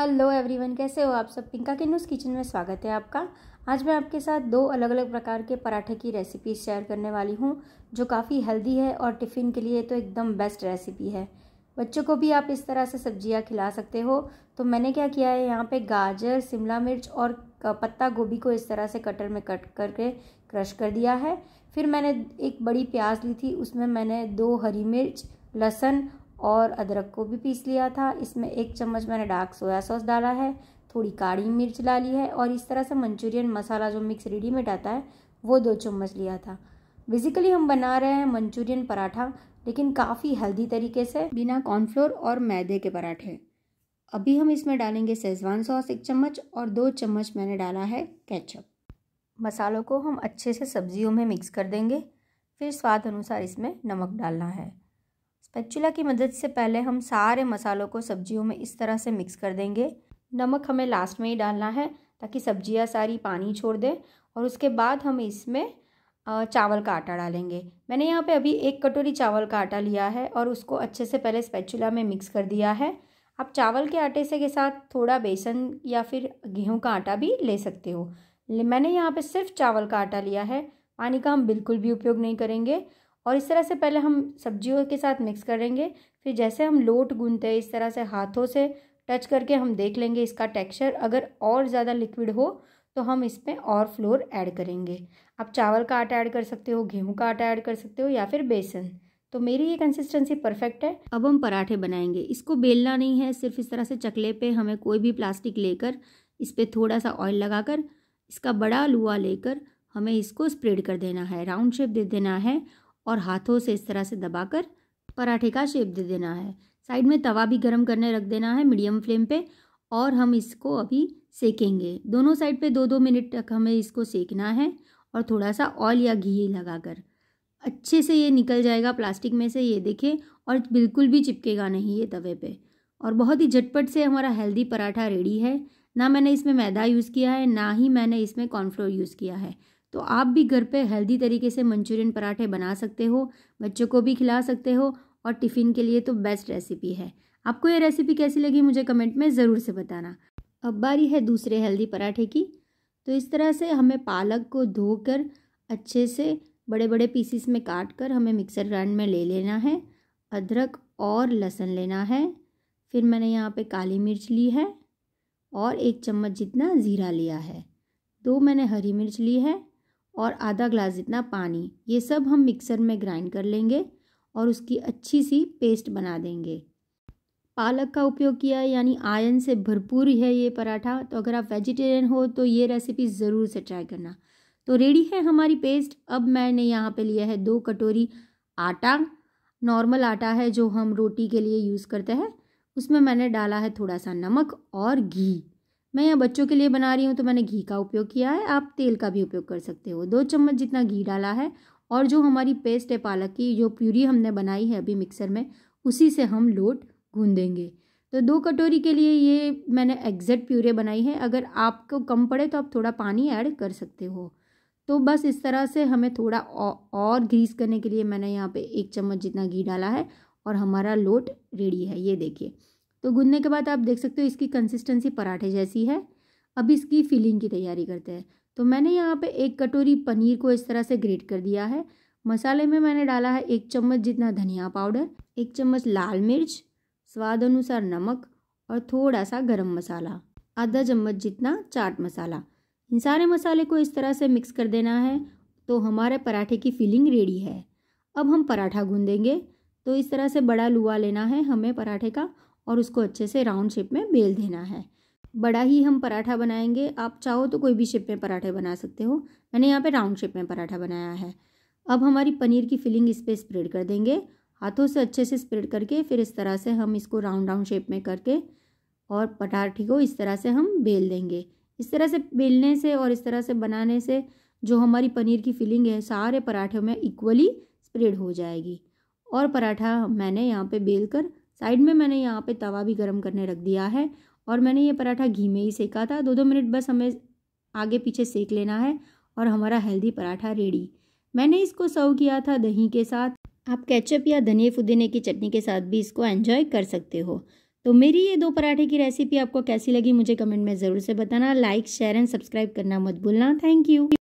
hello everyone कैसे हो आप सब पिंका के न्यूज़ किचन में स्वागत है आपका आज मैं आपके साथ दो अलग अलग प्रकार के पराठे की रेसिपी शेयर करने वाली हूँ जो काफ़ी हेल्दी है और टिफ़िन के लिए तो एकदम बेस्ट रेसिपी है बच्चों को भी आप इस तरह से सब्जियाँ खिला सकते हो तो मैंने क्या किया है यहाँ पे गाजर शिमला मिर्च और पत्ता गोभी को इस तरह से कटर में कट करके क्रश कर दिया है फिर मैंने एक बड़ी प्याज ली थी उसमें मैंने दो हरी मिर्च लहसन और अदरक को भी पीस लिया था इसमें एक चम्मच मैंने डार्क सोया सॉस डाला है थोड़ी काढ़ी मिर्च डाली है और इस तरह से मंचूरियन मसाला जो मिक्स रेडीमेड आता है वो दो चम्मच लिया था बेसिकली हम बना रहे हैं मंचूरियन पराठा लेकिन काफ़ी हेल्दी तरीके से बिना कॉर्नफ्लोर और मैदे के पराठे अभी हम इसमें डालेंगे सेजवान सॉस एक चम्मच और दो चम्मच मैंने डाला है कैचअप मसालों को हम अच्छे से सब्जियों में मिक्स कर देंगे फिर स्वाद अनुसार इसमें नमक डालना है स्पैचुला की मदद से पहले हम सारे मसालों को सब्जियों में इस तरह से मिक्स कर देंगे नमक हमें लास्ट में ही डालना है ताकि सब्जियां सारी पानी छोड़ दें और उसके बाद हम इसमें चावल का आटा डालेंगे मैंने यहाँ पे अभी एक कटोरी चावल का आटा लिया है और उसको अच्छे से पहले स्पैचुला में मिक्स कर दिया है आप चावल के आटे से के साथ थोड़ा बेसन या फिर गेहूं का आटा भी ले सकते हो मैंने यहाँ पे सिर्फ चावल का आटा लिया है पानी का हम बिल्कुल भी उपयोग नहीं करेंगे और इस तरह से पहले हम सब्जियों के साथ मिक्स करेंगे फिर जैसे हम लोट गूंदते हैं इस तरह से हाथों से टच करके हम देख लेंगे इसका टेक्सचर अगर और ज़्यादा लिक्विड हो तो हम इसमें और फ्लोर ऐड करेंगे आप चावल का आटा ऐड कर सकते हो गेहूँ का आटा ऐड कर सकते हो या फिर बेसन तो मेरी ये कंसिस्टेंसी परफेक्ट है अब हम पराठे बनाएंगे इसको बेलना नहीं है सिर्फ इस तरह से चकले पे हमें कोई भी प्लास्टिक लेकर इस पर थोड़ा सा ऑयल लगाकर इसका बड़ा लुआ लेकर हमें इसको स्प्रेड कर देना है राउंड शेप दे देना है और हाथों से इस तरह से दबाकर पराठे का शेप दे देना है साइड में तवा भी गर्म करने रख देना है मीडियम फ्लेम पे और हम इसको अभी सेकेंगे दोनों साइड पे दो दो मिनट तक हमें इसको सेकना है और थोड़ा सा ऑयल या घी लगाकर अच्छे से ये निकल जाएगा प्लास्टिक में से ये देखें और बिल्कुल भी चिपकेगा नहीं ये तवे पे और बहुत ही झटपट से हमारा हेल्दी पराठा रेडी है ना मैंने इसमें मैदा यूज़ किया है ना ही मैंने इसमें कॉर्नफ्लोर यूज़ किया है तो आप भी घर पे हेल्दी तरीके से मंचूरियन पराठे बना सकते हो बच्चों को भी खिला सकते हो और टिफ़िन के लिए तो बेस्ट रेसिपी है आपको ये रेसिपी कैसी लगी मुझे कमेंट में ज़रूर से बताना अब बारी है दूसरे हेल्दी पराठे की तो इस तरह से हमें पालक को धोकर अच्छे से बड़े बड़े पीसीस में काट कर हमें मिक्सर ग्राइंड में ले लेना है अदरक और लहसुन लेना है फिर मैंने यहाँ पे काली मिर्च ली है और एक चम्मच जितना ज़ीरा लिया है दो मैंने हरी मिर्च ली है और आधा ग्लास जितना पानी ये सब हम मिक्सर में ग्राइंड कर लेंगे और उसकी अच्छी सी पेस्ट बना देंगे पालक का उपयोग किया है यानी आयन से भरपूर है ये पराठा तो अगर आप वेजिटेरियन हो तो ये रेसिपी ज़रूर से ट्राई करना तो रेडी है हमारी पेस्ट अब मैंने यहाँ पे लिया है दो कटोरी आटा नॉर्मल आटा है जो हम रोटी के लिए यूज़ करते हैं उसमें मैंने डाला है थोड़ा सा नमक और घी मैं यहाँ बच्चों के लिए बना रही हूँ तो मैंने घी का उपयोग किया है आप तेल का भी उपयोग कर सकते हो दो चम्मच जितना घी डाला है और जो हमारी पेस्ट है पालक की जो प्यूरी हमने बनाई है अभी मिक्सर में उसी से हम लोट गूंदेंगे तो दो कटोरी के लिए ये मैंने एग्जैक्ट प्यूरे बनाई है अगर आपको कम पड़े तो आप थोड़ा पानी ऐड कर सकते हो तो बस इस तरह से हमें थोड़ा और ग्रीस करने के लिए मैंने यहाँ पे एक चम्मच जितना घी डाला है और हमारा लोट रेडी है ये देखिए तो गूंदने के बाद आप देख सकते हो इसकी कंसिस्टेंसी पराठे जैसी है अब इसकी फिलिंग की तैयारी करते हैं तो मैंने यहाँ पे एक कटोरी पनीर को इस तरह से ग्रेट कर दिया है मसाले में मैंने डाला है एक चम्मच जितना धनिया पाउडर एक चम्मच लाल मिर्च स्वाद अनुसार नमक और थोड़ा सा गरम मसाला आधा चम्मच जितना चाट मसाला इन सारे मसाले को इस तरह से मिक्स कर देना है तो हमारे पराठे की फिलिंग रेडी है अब हम पराठा गूंदेंगे तो इस तरह से बड़ा लुआ लेना है हमें पराठे का और उसको अच्छे से राउंड शेप में बेल देना है बड़ा ही हम पराठा बनाएंगे आप चाहो तो कोई भी शेप में पराठे बना सकते हो मैंने यहाँ पे राउंड शेप में पराठा बनाया है अब हमारी पनीर की फिलिंग इस पर स्प्रेड कर देंगे हाथों से अच्छे से स्प्रेड करके फिर इस तरह से हम इसको राउंड राउंड शेप में करके और पटाठी को इस तरह से हम बेल देंगे इस तरह से बेलने से और इस तरह से बनाने से जो हमारी पनीर की फिलिंग है सारे पराठे में इक्वली स्प्रेड हो जाएगी और पराठा मैंने यहाँ पर बेल कर साइड में मैंने यहाँ पे तवा भी गर्म करने रख दिया है और मैंने ये पराठा घी में ही सेका था दो दो मिनट बस हमें आगे पीछे सेक लेना है और हमारा हेल्दी पराठा रेडी मैंने इसको सर्व किया था दही के साथ आप केचप या धनिया फुदीने की चटनी के साथ भी इसको एंजॉय कर सकते हो तो मेरी ये दो पराठे की रेसिपी आपको कैसी लगी मुझे कमेंट में ज़रूर से बताना लाइक शेयर एंड सब्सक्राइब करना मत भूलना थैंक यू